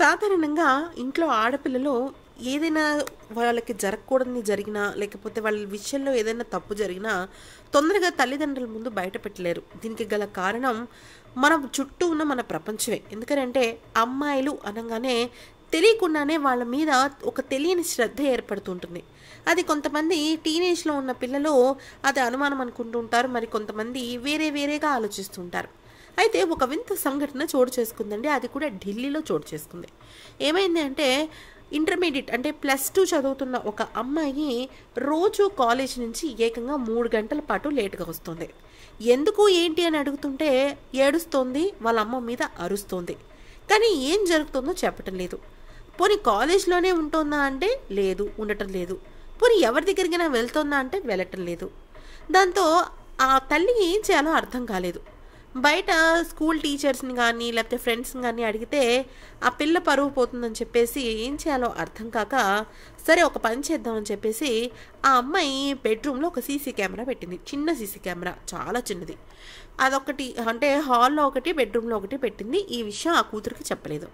సాధారణంగా ఇంట్లో ఆడపిల్లలు ఏదైనా వాళ్ళకి జరగకూడదని జరిగినా లేకపోతే వాళ్ళ విషయంలో ఏదైనా తప్పు జరిగినా తొందరగా తల్లిదండ్రుల ముందు బయట పెట్టలేరు దీనికి గల కారణం మన చుట్టూ ఉన్న మన ప్రపంచమే ఎందుకంటే అమ్మాయిలు అనగానే తెలియకుండానే వాళ్ళ మీద ఒక తెలియని శ్రద్ధ ఏర్పడుతుంటుంది అది కొంతమంది టీనేజ్లో ఉన్న పిల్లలు అది అనుమానం అనుకుంటుంటారు మరి కొంతమంది వేరే వేరేగా ఆలోచిస్తుంటారు అయితే ఒక వింత సంఘటన చోటు చేసుకుందండి అది కూడా ఢిల్లీలో చోటు చేసుకుంది ఏమైంది అంటే ఇంటర్మీడియట్ అంటే ప్లస్ టూ చదువుతున్న ఒక అమ్మాయి రోజు కాలేజ్ నుంచి ఏకంగా మూడు గంటల పాటు లేట్గా వస్తుంది ఎందుకు ఏంటి అని అడుగుతుంటే ఏడుస్తోంది వాళ్ళ అమ్మ మీద అరుస్తోంది కానీ ఏం జరుగుతుందో చెప్పటం లేదు పోనీ కాలేజ్లోనే ఉంటుందా అంటే లేదు ఉండటం లేదు పోనీ ఎవరి దగ్గరికైనా వెళ్తుందా అంటే వెళ్ళటం లేదు దాంతో ఆ తల్లికి ఏం చేయాలో అర్థం కాలేదు బయట స్కూల్ టీచర్స్ని కానీ లేకపోతే ఫ్రెండ్స్ని కానీ అడిగితే ఆ పిల్ల పరువు పోతుందని చెప్పేసి ఏం చేయాలో అర్థం కాక సరే ఒక పని చేద్దామని చెప్పేసి ఆ అమ్మాయి బెడ్రూమ్లో ఒక సీసీ కెమెరా పెట్టింది చిన్న సీసీ కెమెరా చాలా చిన్నది అదొకటి అంటే హాల్లో ఒకటి బెడ్రూమ్లో ఒకటి పెట్టింది ఈ విషయం ఆ కూతురికి చెప్పలేదు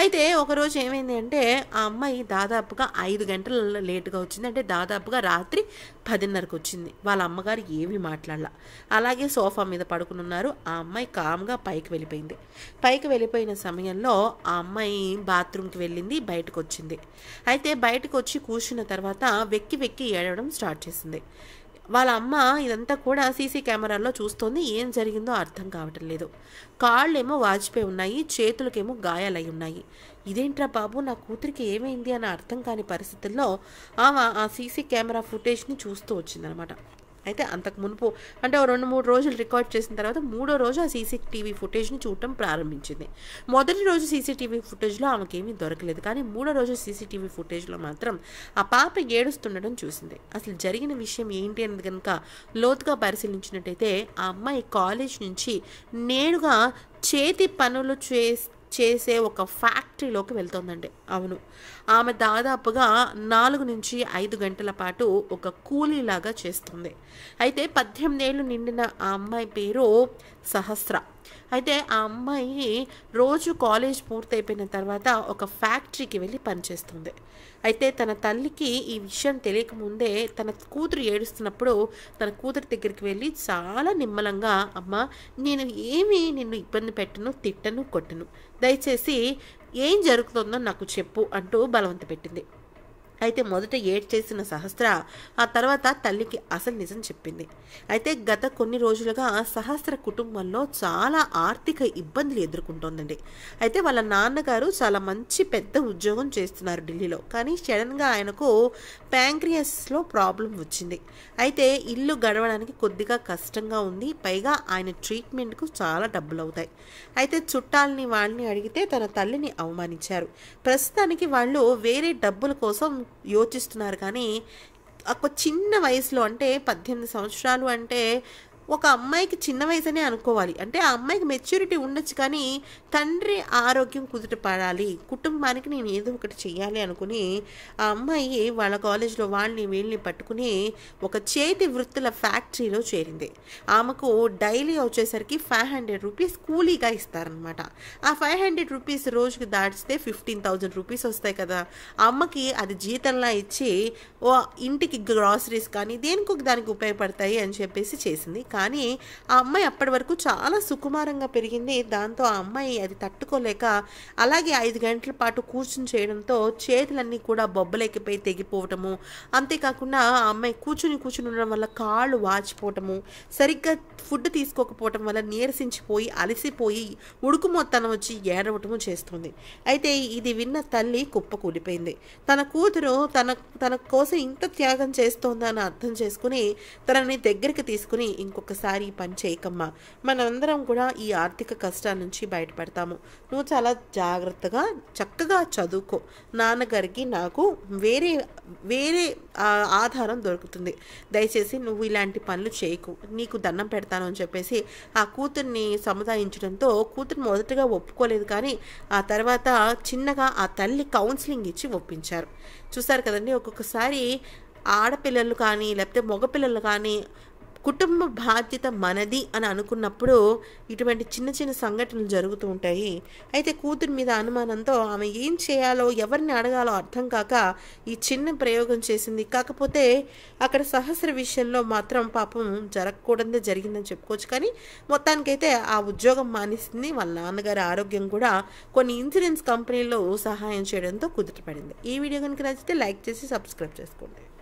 అయితే ఒకరోజు ఏమైంది అంటే ఆ అమ్మాయి దాదాపుగా ఐదు గంటల లేటుగా వచ్చింది అంటే దాదాపుగా రాత్రి పదిన్నరకు వచ్చింది వాళ్ళ అమ్మగారు ఏమీ మాట్లాడాల అలాగే సోఫా మీద పడుకునున్నారు ఆ అమ్మాయి కామ్గా పైకి వెళ్ళిపోయింది పైకి వెళ్ళిపోయిన సమయంలో ఆ అమ్మాయి బాత్రూమ్కి వెళ్ళింది బయటకు వచ్చింది అయితే బయటకు వచ్చి కూర్చున్న తర్వాత వెక్కి వెక్కి ఏడవడం స్టార్ట్ చేసింది వాళ్ళ అమ్మ ఇదంతా కూడా సీసీ కెమెరాల్లో చూస్తోంది ఏం జరిగిందో అర్థం కావటం లేదు కాళ్ళేమో వాచిపోయి ఉన్నాయి చేతులకేమో గాయాలై ఉన్నాయి ఇదేంట్రా బాబు నా కూతురికి ఏమైంది అని అర్థం కాని పరిస్థితుల్లో ఆమె ఆ సీసీ కెమెరా ఫుటేజ్ని చూస్తూ వచ్చిందనమాట అయితే అంతకు మునుపు అంటే రెండు మూడు రోజులు రికార్డ్ చేసిన తర్వాత మూడో రోజు ఆ సీసీటీవీ ఫుటేజ్ని చూడటం ప్రారంభించింది మొదటి రోజు సీసీటీవీ ఫుటేజ్లో ఆమెకేమీ దొరకలేదు కానీ మూడో రోజు సీసీటీవీ ఫుటేజ్లో మాత్రం ఆ పాప ఏడుస్తుండడం చూసింది అసలు జరిగిన విషయం ఏంటి అనేది కనుక లోతుగా పరిశీలించినట్టయితే ఆ అమ్మాయి కాలేజ్ నుంచి నేరుగా చేతి పనులు చేసి చేసే ఒక ఫ్యాక్టరీలోకి వెళ్తోందండి అవును ఆమె దాదాపుగా నాలుగు నుంచి ఐదు గంటల పాటు ఒక కూలీలాగా చేస్తుంది అయితే పద్దెనిమిది ఏళ్ళు నిండిన ఆ అమ్మాయి పేరు సహస్ర అయితే ఆ అమ్మాయి రోజు కాలేజ్ పూర్తయిపోయిన తర్వాత ఒక ఫ్యాక్టరీకి వెళ్ళి పనిచేస్తుంది అయితే తన తల్లికి ఈ విషయం తెలియకముందే తన కూతురు ఏడుస్తున్నప్పుడు తన కూతురు దగ్గరికి వెళ్ళి చాలా నిమ్మలంగా అమ్మ నేను ఏమీ నిన్ను ఇబ్బంది పెట్టను తిట్టను కొట్టను దయచేసి ఏం జరుగుతుందో నాకు చెప్పు అంటూ బలవంత పెట్టింది అయితే మొదట ఏడ్ చేసిన సహస్ర ఆ తర్వాత తల్లికి అసలు నిజం చెప్పింది అయితే గత కొన్ని రోజులుగా సహస్ర కుటుంబంలో చాలా ఆర్థిక ఇబ్బందులు ఎదుర్కొంటోందండి అయితే వాళ్ళ నాన్నగారు చాలా మంచి పెద్ద ఉద్యోగం చేస్తున్నారు ఢిల్లీలో కానీ సడన్గా ఆయనకు ప్యాంక్రియస్లో ప్రాబ్లం వచ్చింది అయితే ఇల్లు గడవడానికి కొద్దిగా కష్టంగా ఉంది పైగా ఆయన ట్రీట్మెంట్కు చాలా డబ్బులు అవుతాయి అయితే చుట్టాలని వాళ్ళని అడిగితే తన తల్లిని అవమానించారు ప్రస్తుతానికి వాళ్ళు వేరే డబ్బుల కోసం యోచిస్తున్నారు కానీ ఒక చిన్న వయసులో అంటే పద్దెనిమిది సంవత్సరాలు అంటే ఒక అమ్మాయికి చిన్న వయసునే అనుకోవాలి అంటే ఆ అమ్మాయికి మెచ్యూరిటీ ఉండొచ్చు కానీ తండ్రి ఆరోగ్యం కుదుటపడాలి కుటుంబానికి నేను ఏదో ఒకటి చేయాలి అనుకుని ఆ అమ్మాయి వాళ్ళ కాలేజీలో వాళ్ళని వీళ్ళని పట్టుకుని ఒక చేతి వృత్తుల ఫ్యాక్టరీలో చేరింది ఆమెకు డైలీ వచ్చేసరికి ఫైవ్ హండ్రెడ్ రూపీస్ కూలీగా ఇస్తారనమాట ఆ ఫైవ్ హండ్రెడ్ రూపీస్ రోజుకి దాటిస్తే ఫిఫ్టీన్ థౌజండ్ రూపీస్ వస్తాయి కదా అమ్మకి అది జీతంలా ఇచ్చి ఇంటికి గ్రాసరీస్ కానీ దేనికి దానికి ఉపయోగపడతాయి అని చెప్పేసి చేసింది కానీ ఆ అమ్మాయి అప్పటి వరకు చాలా సుకుమారంగా పెరిగింది దాంతో ఆ అమ్మాయి అది తట్టుకోలేక అలాగే ఐదు గంటల పాటు కూర్చుని చేయడంతో చేతులన్నీ కూడా బొబ్బలేకిపోయి తెగిపోవటము అంతేకాకుండా ఆ అమ్మాయి కూర్చుని కూర్చుని ఉండడం వల్ల కాళ్ళు వాచిపోవటము సరిగ్గా ఫుడ్ తీసుకోకపోవటం వల్ల నీరసించిపోయి అలసిపోయి ఉడుకు మొత్తం వచ్చి ఏడవటము చేస్తుంది అయితే ఇది విన్న తల్లి కుప్ప కూలిపోయింది తన కూతురు తన తన కోసం ఇంత త్యాగం చేస్తోందని అర్థం చేసుకుని తనని దగ్గరికి తీసుకుని ఇంకొక ఒక్కసారి పని చేయకమ్మా మనందరం కూడా ఈ ఆర్థిక కష్టాల నుంచి బయటపడతాము నువ్వు చాలా జాగ్రత్తగా చక్కగా చదువుకో నాన్నగారికి నాకు వేరే వేరే ఆధారం దొరుకుతుంది దయచేసి నువ్వు ఇలాంటి పనులు చేయకు నీకు దండం పెడతాను అని చెప్పేసి ఆ కూతుర్ని సముదాయించడంతో కూతురు మొదటగా ఒప్పుకోలేదు కానీ ఆ తర్వాత చిన్నగా ఆ తల్లి కౌన్సిలింగ్ ఇచ్చి ఒప్పించారు చూసారు కదండి ఒక్కొక్కసారి ఆడపిల్లలు కానీ లేకపోతే మగపిల్లలు కానీ కుటుంబ బాధ్యత మనది అని అనుకున్నప్పుడు ఇటువంటి చిన్న చిన్న సంఘటనలు జరుగుతూ ఉంటాయి అయితే కూతురు మీద అనుమానంతో ఆమె ఏం చేయాలో ఎవరిని అడగాలో అర్థం కాక ఈ చిన్న ప్రయోగం చేసింది కాకపోతే అక్కడ సహస్ర విషయంలో మాత్రం పాపం జరగకూడదే జరిగిందని చెప్పుకోవచ్చు కానీ మొత్తానికైతే ఆ ఉద్యోగం మానేసింది వాళ్ళ నాన్నగారి ఆరోగ్యం కూడా కొన్ని ఇన్సూరెన్స్ కంపెనీల్లో సహాయం చేయడంతో కుదుటపడింది ఈ వీడియో కనుక నచ్చితే లైక్ చేసి సబ్స్క్రైబ్ చేసుకోండి